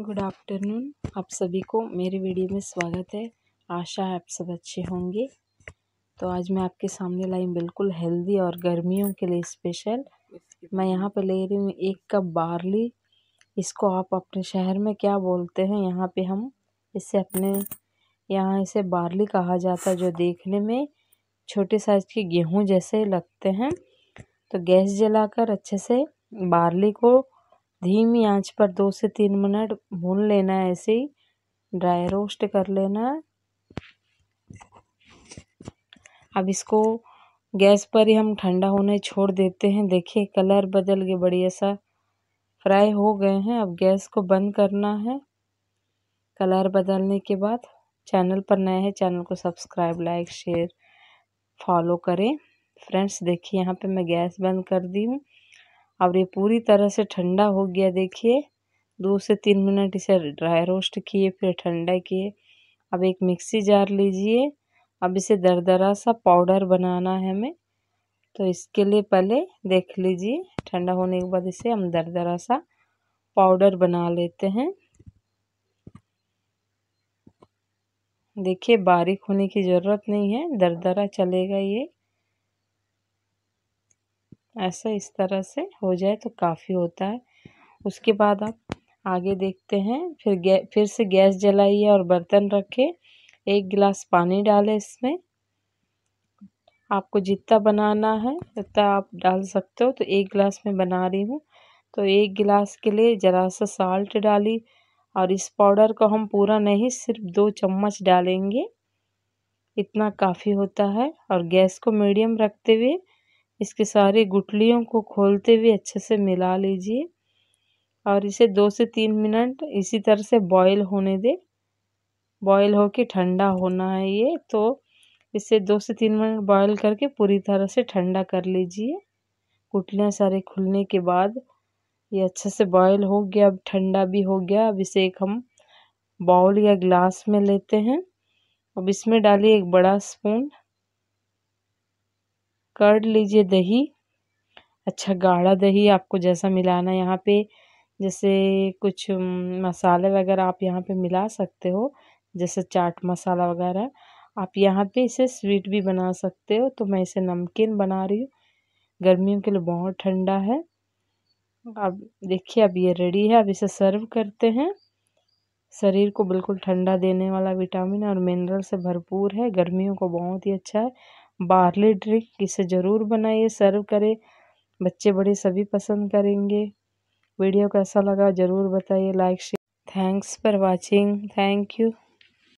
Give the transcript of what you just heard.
good afternoon आप सभी को मेरे वीडियो में स्वागत है आशा है आप सब अच्छे होंगे तो आज मैं आपके सामने लाई बिल्कुल हेल्दी और गर्मियों के लिए स्पेशल मैं यहाँ पर ले रही हूँ एक कप बार्ली इसको आप अपने शहर में क्या बोलते हैं यहाँ पे हम इसे अपने यहाँ इसे बार्ली कहा जाता है जो देखने में छोटे साइज के गेहूँ जैसे लगते हैं तो गैस जलाकर अच्छे से बार्ली को धीमी आंच पर दो से तीन मिनट भून लेना है ऐसे ही ड्राई रोस्ट कर लेना अब इसको गैस पर ही हम ठंडा होने छोड़ देते हैं देखिए कलर बदल गए बढ़िया सा फ्राई हो गए हैं अब गैस को बंद करना है कलर बदलने के बाद चैनल पर नए हैं चैनल को सब्सक्राइब लाइक शेयर फॉलो करें फ्रेंड्स देखिए यहाँ पे मैं गैस बंद कर दी हूँ अब ये पूरी तरह से ठंडा हो गया देखिए दो से तीन मिनट इसे ड्राई रोस्ट किए फिर ठंडा किए अब एक मिक्सी जार लीजिए अब इसे दरदरा सा पाउडर बनाना है हमें तो इसके लिए पहले देख लीजिए ठंडा होने के बाद इसे हम दरदरा सा पाउडर बना लेते हैं देखिए बारीक होने की ज़रूरत नहीं है दरदरा चलेगा ये ऐसा इस तरह से हो जाए तो काफ़ी होता है उसके बाद आप आगे देखते हैं फिर फिर से गैस जलाइए और बर्तन रखें एक गिलास पानी डालें इसमें आपको जितना बनाना है उतना आप डाल सकते हो तो एक गिलास में बना रही हूँ तो एक गिलास के लिए ज़रा सा साल्ट डाली और इस पाउडर को हम पूरा नहीं सिर्फ दो चम्मच डालेंगे इतना काफ़ी होता है और गैस को मीडियम रखते हुए इसके सारे गुटलियों को खोलते हुए अच्छे से मिला लीजिए और इसे दो से तीन मिनट इसी तरह से बॉईल होने दे बॉईल होके ठंडा होना है ये तो इसे दो से तीन मिनट बॉईल करके पूरी तरह से ठंडा कर लीजिए गुटलियाँ सारे खुलने के बाद ये अच्छे से बॉयल हो गया अब ठंडा भी हो गया अब इसे एक हम बाउल या ग्लास में लेते हैं अब इसमें डालिए एक बड़ा स्पून कर लीजिए दही अच्छा गाढ़ा दही आपको जैसा मिलाना है यहाँ पे जैसे कुछ मसाले वगैरह आप यहाँ पे मिला सकते हो जैसे चाट मसाला वगैरह आप यहाँ पे इसे स्वीट भी बना सकते हो तो मैं इसे नमकीन बना रही हूँ गर्मियों के लिए बहुत ठंडा है अब देखिए अब ये रेडी है अब इसे सर्व करते हैं शरीर को बिल्कुल ठंडा देने वाला विटामिन और मिनरल से भरपूर है गर्मियों को बहुत ही अच्छा है बार्ली ड्रिंक इसे ज़रूर बनाइए सर्व करें बच्चे बड़े सभी पसंद करेंगे वीडियो कैसा लगा ज़रूर बताइए like share thanks for watching thank you